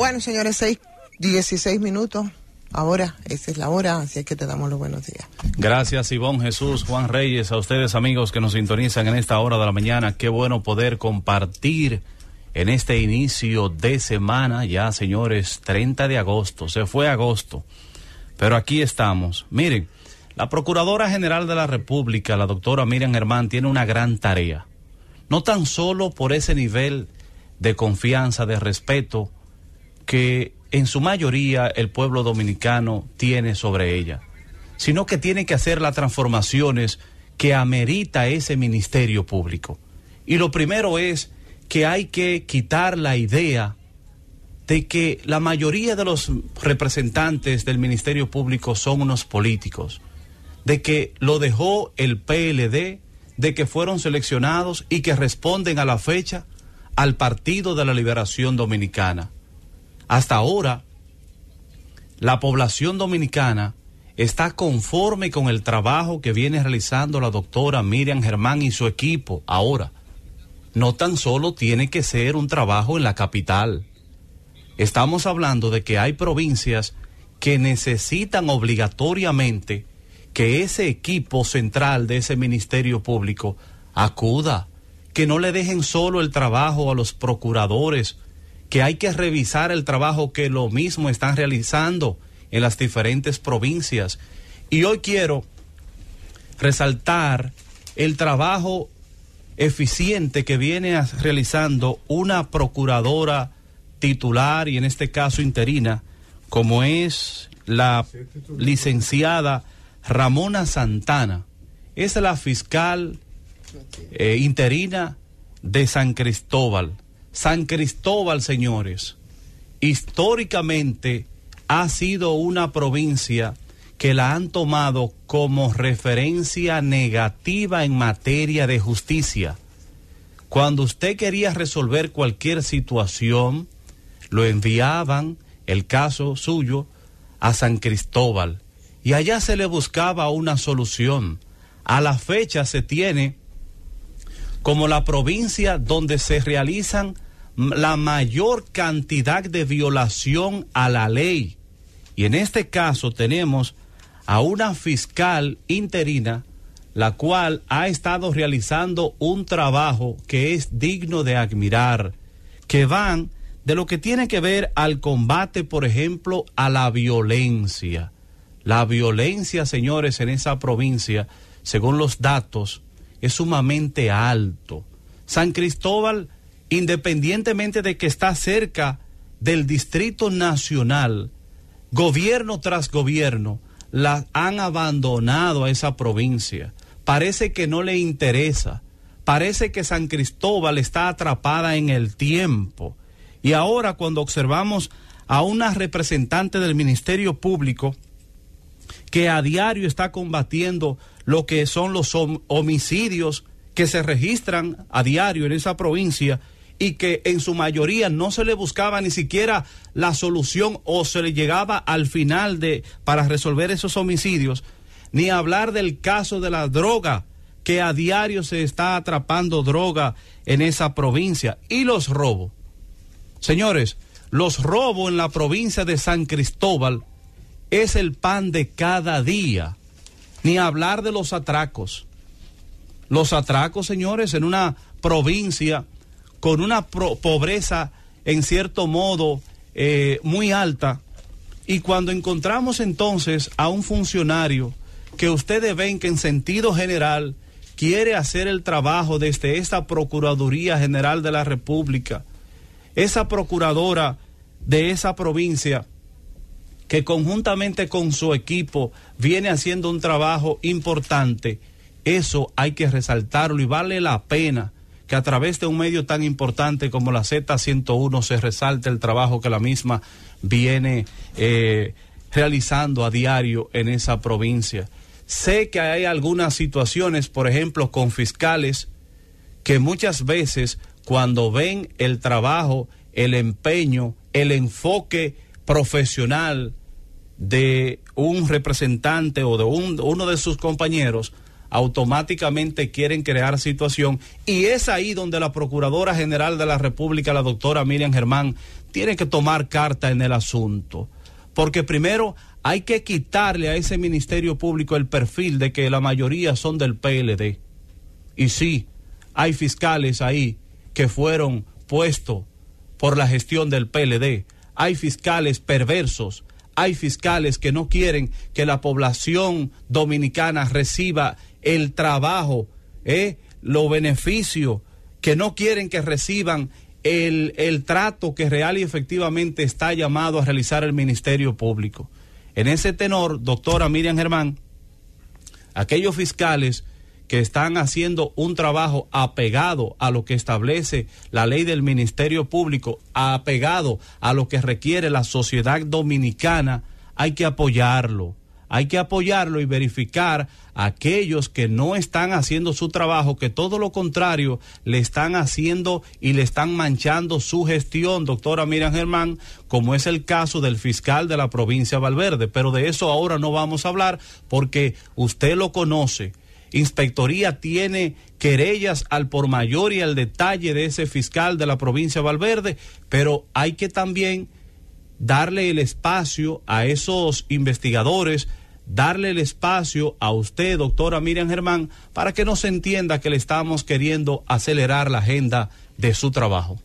Bueno, señores, seis, 16 minutos. Ahora, esa es la hora, así es que te damos los buenos días. Gracias, Ivonne, Jesús, Juan Reyes, a ustedes amigos que nos sintonizan en esta hora de la mañana. Qué bueno poder compartir en este inicio de semana, ya señores, 30 de agosto, se fue agosto, pero aquí estamos. Miren, la Procuradora General de la República, la doctora Miriam Hermán, tiene una gran tarea, no tan solo por ese nivel de confianza, de respeto, que en su mayoría el pueblo dominicano tiene sobre ella, sino que tiene que hacer las transformaciones que amerita ese ministerio público. Y lo primero es que hay que quitar la idea de que la mayoría de los representantes del Ministerio Público son unos políticos, de que lo dejó el PLD, de que fueron seleccionados y que responden a la fecha al Partido de la Liberación Dominicana. Hasta ahora, la población dominicana está conforme con el trabajo que viene realizando la doctora Miriam Germán y su equipo. Ahora, no tan solo tiene que ser un trabajo en la capital. Estamos hablando de que hay provincias que necesitan obligatoriamente que ese equipo central de ese Ministerio Público acuda, que no le dejen solo el trabajo a los procuradores, que hay que revisar el trabajo que lo mismo están realizando en las diferentes provincias. Y hoy quiero resaltar el trabajo eficiente que viene realizando una procuradora titular y en este caso interina, como es la licenciada Ramona Santana. Es la fiscal eh, interina de San Cristóbal. San Cristóbal, señores, históricamente ha sido una provincia que la han tomado como referencia negativa en materia de justicia. Cuando usted quería resolver cualquier situación, lo enviaban, el caso suyo, a San Cristóbal y allá se le buscaba una solución. A la fecha se tiene como la provincia donde se realizan la mayor cantidad de violación a la ley. Y en este caso tenemos a una fiscal interina, la cual ha estado realizando un trabajo que es digno de admirar, que van de lo que tiene que ver al combate, por ejemplo, a la violencia. La violencia, señores, en esa provincia, según los datos, es sumamente alto. San Cristóbal, independientemente de que está cerca del Distrito Nacional, gobierno tras gobierno, la han abandonado a esa provincia. Parece que no le interesa. Parece que San Cristóbal está atrapada en el tiempo. Y ahora cuando observamos a una representante del Ministerio Público que a diario está combatiendo lo que son los homicidios que se registran a diario en esa provincia y que en su mayoría no se le buscaba ni siquiera la solución o se le llegaba al final de para resolver esos homicidios, ni hablar del caso de la droga que a diario se está atrapando droga en esa provincia y los robos. Señores, los robos en la provincia de San Cristóbal es el pan de cada día. Ni hablar de los atracos. Los atracos, señores, en una provincia con una pobreza en cierto modo eh, muy alta. Y cuando encontramos entonces a un funcionario que ustedes ven que en sentido general quiere hacer el trabajo desde esta Procuraduría General de la República, esa procuradora de esa provincia que conjuntamente con su equipo viene haciendo un trabajo importante, eso hay que resaltarlo y vale la pena que a través de un medio tan importante como la Z101 se resalte el trabajo que la misma viene eh, realizando a diario en esa provincia. Sé que hay algunas situaciones, por ejemplo, con fiscales, que muchas veces cuando ven el trabajo, el empeño, el enfoque profesional de un representante o de uno de sus compañeros, automáticamente quieren crear situación. Y es ahí donde la Procuradora General de la República, la doctora Miriam Germán, tiene que tomar carta en el asunto. Porque primero hay que quitarle a ese Ministerio Público el perfil de que la mayoría son del PLD. Y sí, hay fiscales ahí que fueron puestos por la gestión del PLD. Hay fiscales perversos hay fiscales que no quieren que la población dominicana reciba el trabajo, eh, los beneficios, que no quieren que reciban el, el, trato que real y efectivamente está llamado a realizar el Ministerio Público. En ese tenor, doctora Miriam Germán, aquellos fiscales que están haciendo un trabajo apegado a lo que establece la ley del Ministerio Público, apegado a lo que requiere la sociedad dominicana, hay que apoyarlo. Hay que apoyarlo y verificar a aquellos que no están haciendo su trabajo, que todo lo contrario le están haciendo y le están manchando su gestión, doctora Miriam Germán, como es el caso del fiscal de la provincia de Valverde. Pero de eso ahora no vamos a hablar porque usted lo conoce Inspectoría tiene querellas al por mayor y al detalle de ese fiscal de la provincia de Valverde, pero hay que también darle el espacio a esos investigadores, darle el espacio a usted, doctora Miriam Germán, para que no se entienda que le estamos queriendo acelerar la agenda de su trabajo.